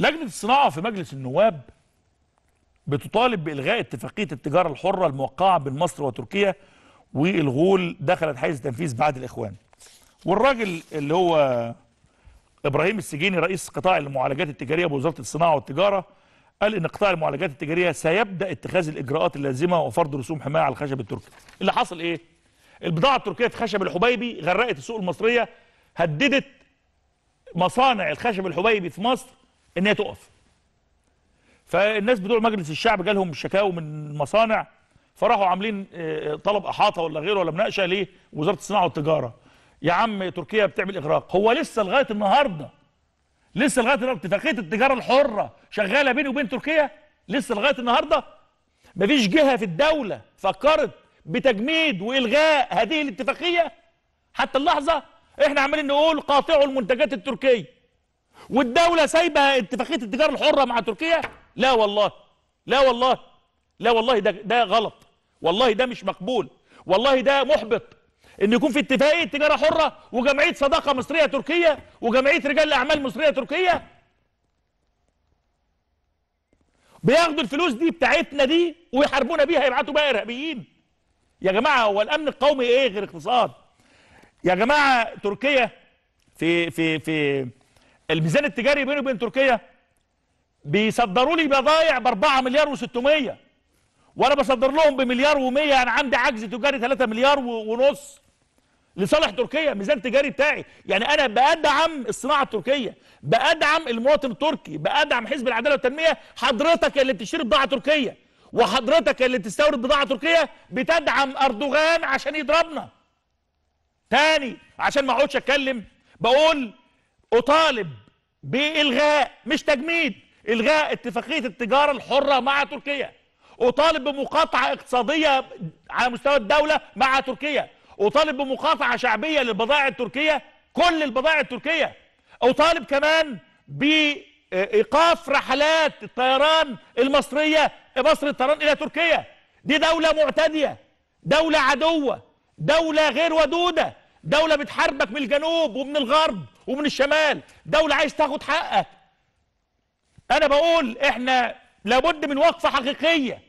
لجنة الصناعة في مجلس النواب بتطالب بإلغاء اتفاقية التجارة الحرة الموقعة بين مصر وتركيا والغول دخلت حيز التنفيذ بعد الإخوان والراجل اللي هو إبراهيم السجيني رئيس قطاع المعالجات التجارية بوزارة الصناعة والتجارة قال إن قطاع المعالجات التجارية سيبدأ اتخاذ الإجراءات اللازمة وفرض رسوم حماية على الخشب التركي اللي حصل إيه؟ البضاعة التركية في خشب الحبيبي غرقت السوق المصرية هددت مصانع الخشب الحبيبي في مصر ان هي تقف فالناس بتوع مجلس الشعب جالهم شكاوى من المصانع فراحوا عاملين آه، آه، طلب احاطه ولا غيره ولا مناقشه ليه وزاره الصناعه والتجاره يا عم تركيا بتعمل اغراق هو لسه لغايه النهارده لسه لغايه النهارده اتفاقيه التجاره الحره شغاله بيني وبين تركيا لسه لغايه النهارده مفيش جهه في الدوله فكرت بتجميد والغاء هذه الاتفاقيه حتى اللحظه احنا عمالين نقول قاطعوا المنتجات التركيه والدولة سايبة اتفاقية التجارة الحرة مع تركيا لا والله لا والله لا والله ده, ده غلط والله ده مش مقبول والله ده محبط ان يكون في اتفاقية تجارة حرة وجمعية صداقة مصرية تركية وجمعية رجال اعمال مصرية تركية بياخدوا الفلوس دي بتاعتنا دي ويحاربونا بيها يبعتوا بقى ارهابيين يا جماعه هو الامن القومي ايه غير اقتصاد يا جماعه تركيا في في في الميزان التجاري بيني وبين تركيا بيصدروا لي بضايع ب 4 مليار و600 وانا بصدر لهم بمليار و100 انا يعني عندي عجز تجاري 3 مليار ونص لصالح تركيا ميزان تجاري بتاعي يعني انا بدعم الصناعه التركيه بدعم المواطن التركي بدعم حزب العداله والتنميه حضرتك اللي بتشتري بضاعه تركيه وحضرتك اللي بتستورد بضاعه تركيه بتدعم اردوغان عشان يضربنا تاني عشان ما اقعدش اتكلم بقول أطالب بإلغاء مش تجميد إلغاء اتفاقية التجارة الحرة مع تركيا أطالب بمقاطعة اقتصادية على مستوى الدولة مع تركيا أطالب بمقاطعة شعبية للبضائع التركية كل البضائع التركية أطالب كمان بإيقاف رحلات الطيران المصرية مصر الطيران إلى تركيا دي دولة معتدية دولة عدوة دولة غير ودودة دولة بتحاربك من الجنوب ومن الغرب ومن الشمال دولة عايز تاخد حقك انا بقول احنا لابد من وقفة حقيقية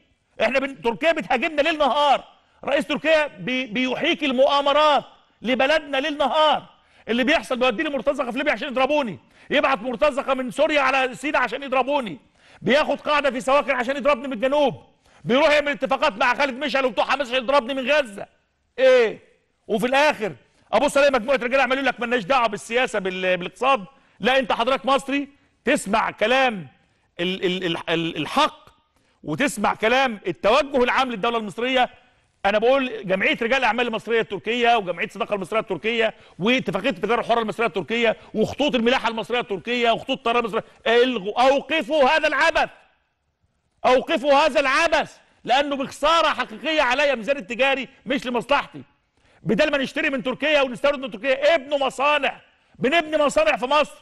احنا بن... تركيا بتهاجمنا ليل نهار رئيس تركيا بي... بيحيك المؤامرات لبلدنا ليل نهار اللي بيحصل بيوديني مرتزقه في ليبيا عشان يضربوني يبعت مرتزقه من سوريا على سيناء عشان يضربوني بياخد قاعده في سواكن عشان يضربني من الجنوب بيروح يعمل اتفاقات مع خالد مشعل وبتوع حماس عشان يضربني من غزه ايه وفي الاخر ابص الاقي مجموعه رجاله يقول لك مالناش دعوه بالسياسه بالاقتصاد لا انت حضرتك مصري تسمع كلام الحق وتسمع كلام التوجه العام للدوله المصريه انا بقول جمعيه رجال الاعمال المصريه التركيه وجمعيه الصداقه المصريه التركيه واتفاقيه التجاره الحره المصريه التركيه وخطوط الملاحه المصريه التركيه وخطوط الطيران المصريه الغوا اوقفوا هذا العبث اوقفوا هذا العبث لانه بخساره حقيقيه عليا ميزان التجاري مش لمصلحتي بدل ما نشتري من تركيا ونستورد من تركيا ابنوا مصانع بنبني مصانع في مصر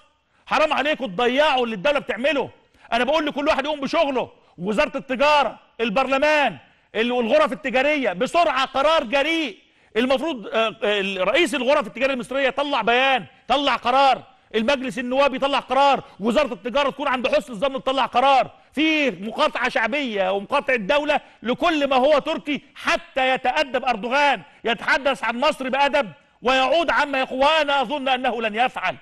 حرام عليكم تضيعوا اللي الدوله بتعمله انا بقول لكل واحد يقوم بشغله وزاره التجاره البرلمان الغرف التجاريه بسرعه قرار جريء المفروض آه، آه، رئيس الغرف التجاريه المصريه يطلع بيان طلع قرار المجلس النواب يطلع قرار وزاره التجاره تكون عند حسن الظن تطلع قرار في مقاطعه شعبيه ومقاطعه دوله لكل ما هو تركي حتى يتادب اردوغان يتحدث عن مصر بادب ويعود عما يقول وانا اظن انه لن يفعل